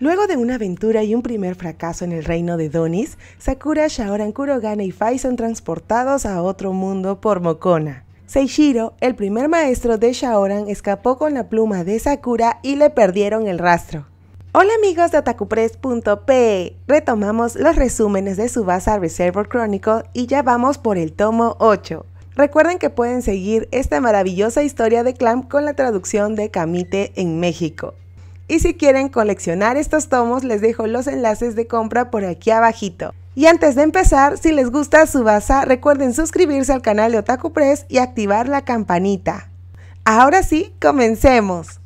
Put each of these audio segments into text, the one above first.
Luego de una aventura y un primer fracaso en el reino de Donis, Sakura, Shaoran, Kurogane y Fai son transportados a otro mundo por Mokona. Seishiro, el primer maestro de Shaoran, escapó con la pluma de Sakura y le perdieron el rastro. Hola amigos de otakupress.pe, retomamos los resúmenes de Subasa Reservoir Chronicle y ya vamos por el tomo 8. Recuerden que pueden seguir esta maravillosa historia de Clamp con la traducción de Kamite en México. Y si quieren coleccionar estos tomos, les dejo los enlaces de compra por aquí abajito. Y antes de empezar, si les gusta Subasa, recuerden suscribirse al canal de Otaku Press y activar la campanita. Ahora sí, comencemos.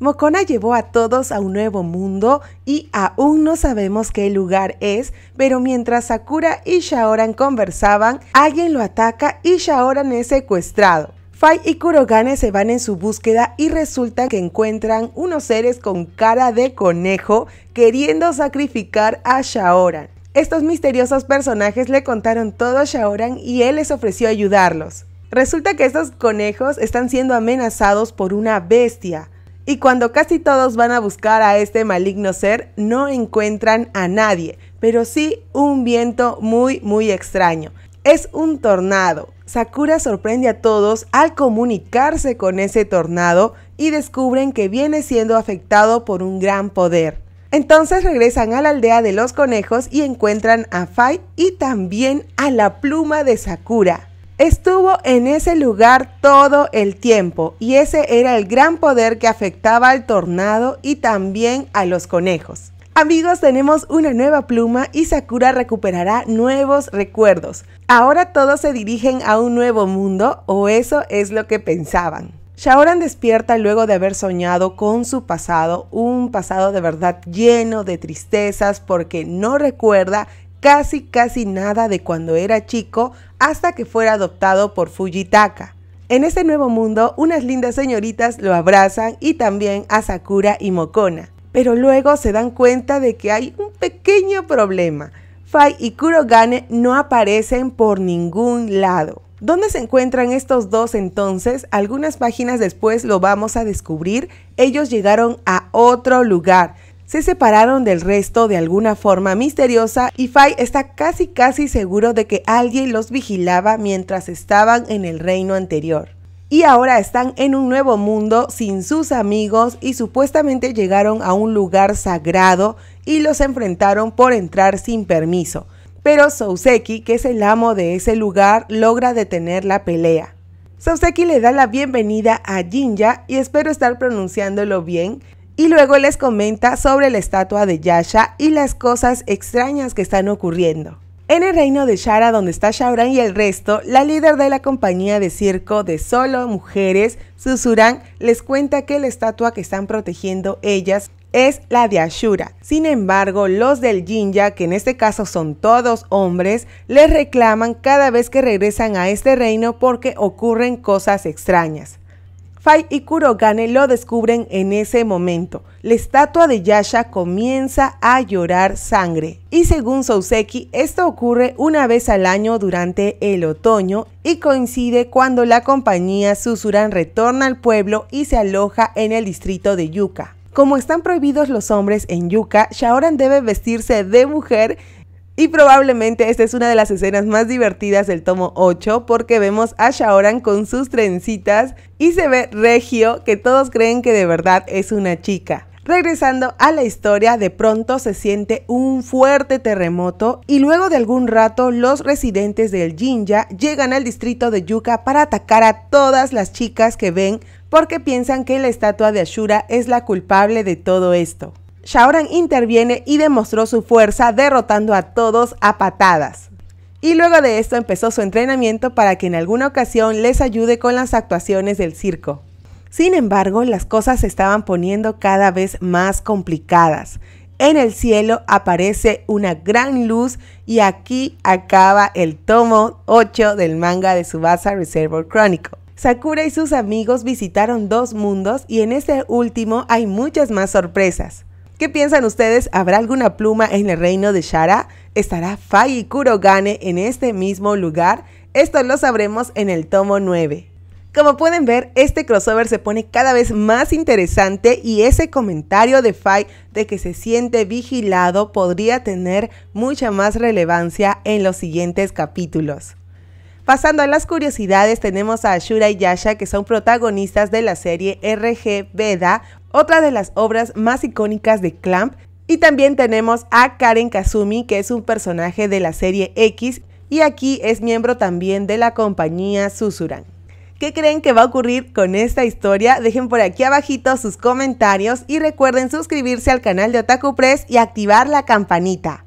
Mokona llevó a todos a un nuevo mundo y aún no sabemos qué lugar es, pero mientras Sakura y Shaoran conversaban, alguien lo ataca y Shaoran es secuestrado. Fai y Kurogane se van en su búsqueda y resulta que encuentran unos seres con cara de conejo queriendo sacrificar a Shaoran. Estos misteriosos personajes le contaron todo a Shaoran y él les ofreció ayudarlos. Resulta que estos conejos están siendo amenazados por una bestia, y cuando casi todos van a buscar a este maligno ser, no encuentran a nadie, pero sí un viento muy, muy extraño. Es un tornado. Sakura sorprende a todos al comunicarse con ese tornado y descubren que viene siendo afectado por un gran poder. Entonces regresan a la aldea de los conejos y encuentran a Fai y también a la pluma de Sakura. Estuvo en ese lugar todo el tiempo y ese era el gran poder que afectaba al tornado y también a los conejos. Amigos, tenemos una nueva pluma y Sakura recuperará nuevos recuerdos. Ahora todos se dirigen a un nuevo mundo, o eso es lo que pensaban. Shaoran despierta luego de haber soñado con su pasado, un pasado de verdad lleno de tristezas porque no recuerda casi casi nada de cuando era chico hasta que fuera adoptado por Fujitaka. En este nuevo mundo, unas lindas señoritas lo abrazan y también a Sakura y Mokona pero luego se dan cuenta de que hay un pequeño problema. Fai y Kurogane no aparecen por ningún lado. ¿Dónde se encuentran estos dos entonces? Algunas páginas después lo vamos a descubrir. Ellos llegaron a otro lugar. Se separaron del resto de alguna forma misteriosa y Fai está casi casi seguro de que alguien los vigilaba mientras estaban en el reino anterior y ahora están en un nuevo mundo sin sus amigos y supuestamente llegaron a un lugar sagrado y los enfrentaron por entrar sin permiso. Pero Souseki, que es el amo de ese lugar, logra detener la pelea. Souseki le da la bienvenida a Jinja y espero estar pronunciándolo bien. Y luego les comenta sobre la estatua de Yasha y las cosas extrañas que están ocurriendo. En el reino de Shara, donde está Shauran y el resto, la líder de la compañía de circo de solo mujeres, Susuran, les cuenta que la estatua que están protegiendo ellas es la de Ashura. Sin embargo, los del Jinja, que en este caso son todos hombres, les reclaman cada vez que regresan a este reino porque ocurren cosas extrañas. Fai y Kurogane lo descubren en ese momento. La estatua de Yasha comienza a llorar sangre. Y según Souseki, esto ocurre una vez al año durante el otoño y coincide cuando la compañía Susuran retorna al pueblo y se aloja en el distrito de Yuka. Como están prohibidos los hombres en Yuka, Shaoran debe vestirse de mujer y probablemente esta es una de las escenas más divertidas del tomo 8 porque vemos a Shaoran con sus trencitas y se ve Regio que todos creen que de verdad es una chica. Regresando a la historia, de pronto se siente un fuerte terremoto y luego de algún rato los residentes del Jinja llegan al distrito de Yuka para atacar a todas las chicas que ven porque piensan que la estatua de Ashura es la culpable de todo esto. Shaoran interviene y demostró su fuerza derrotando a todos a patadas. Y luego de esto empezó su entrenamiento para que en alguna ocasión les ayude con las actuaciones del circo. Sin embargo, las cosas se estaban poniendo cada vez más complicadas. En el cielo aparece una gran luz y aquí acaba el tomo 8 del manga de Subasa Reservoir Chronicle. Sakura y sus amigos visitaron dos mundos y en este último hay muchas más sorpresas. ¿Qué piensan ustedes? ¿Habrá alguna pluma en el reino de Shara? ¿Estará Fai y Kurogane en este mismo lugar? Esto lo sabremos en el tomo 9. Como pueden ver, este crossover se pone cada vez más interesante y ese comentario de Fai de que se siente vigilado podría tener mucha más relevancia en los siguientes capítulos. Pasando a las curiosidades, tenemos a Ashura y Yasha, que son protagonistas de la serie RG Veda, otra de las obras más icónicas de Clamp. Y también tenemos a Karen Kazumi, que es un personaje de la serie X, y aquí es miembro también de la compañía Susuran. ¿Qué creen que va a ocurrir con esta historia? Dejen por aquí abajito sus comentarios y recuerden suscribirse al canal de Otaku Press y activar la campanita.